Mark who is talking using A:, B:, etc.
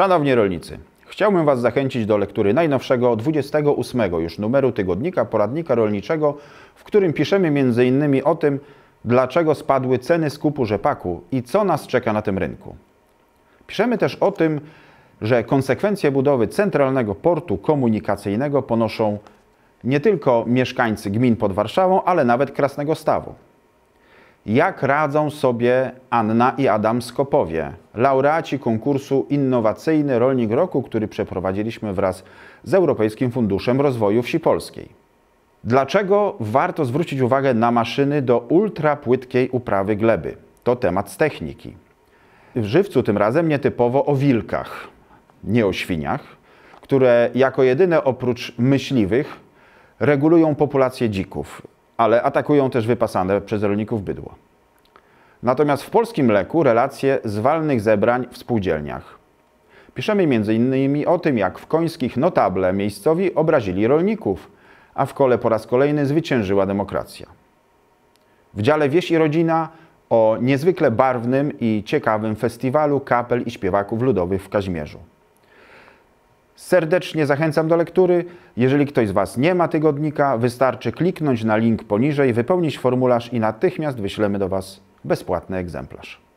A: Szanowni rolnicy, chciałbym Was zachęcić do lektury najnowszego 28 już numeru tygodnika poradnika rolniczego, w którym piszemy m.in. o tym, dlaczego spadły ceny skupu rzepaku i co nas czeka na tym rynku. Piszemy też o tym, że konsekwencje budowy centralnego portu komunikacyjnego ponoszą nie tylko mieszkańcy gmin pod Warszawą, ale nawet Krasnego Stawu. Jak radzą sobie Anna i Adam Skopowie, laureaci konkursu Innowacyjny Rolnik Roku, który przeprowadziliśmy wraz z Europejskim Funduszem Rozwoju Wsi Polskiej? Dlaczego warto zwrócić uwagę na maszyny do ultrapłytkiej uprawy gleby? To temat z techniki. W żywcu tym razem nietypowo o wilkach, nie o świniach, które jako jedyne oprócz myśliwych regulują populację dzików ale atakują też wypasane przez rolników bydło. Natomiast w polskim leku relacje z walnych zebrań w spółdzielniach. Piszemy m.in. o tym, jak w końskich notable miejscowi obrazili rolników, a w kole po raz kolejny zwyciężyła demokracja. W dziale Wieś i Rodzina o niezwykle barwnym i ciekawym festiwalu kapel i śpiewaków ludowych w Kaźmierzu. Serdecznie zachęcam do lektury. Jeżeli ktoś z Was nie ma tygodnika, wystarczy kliknąć na link poniżej, wypełnić formularz i natychmiast wyślemy do Was bezpłatny egzemplarz.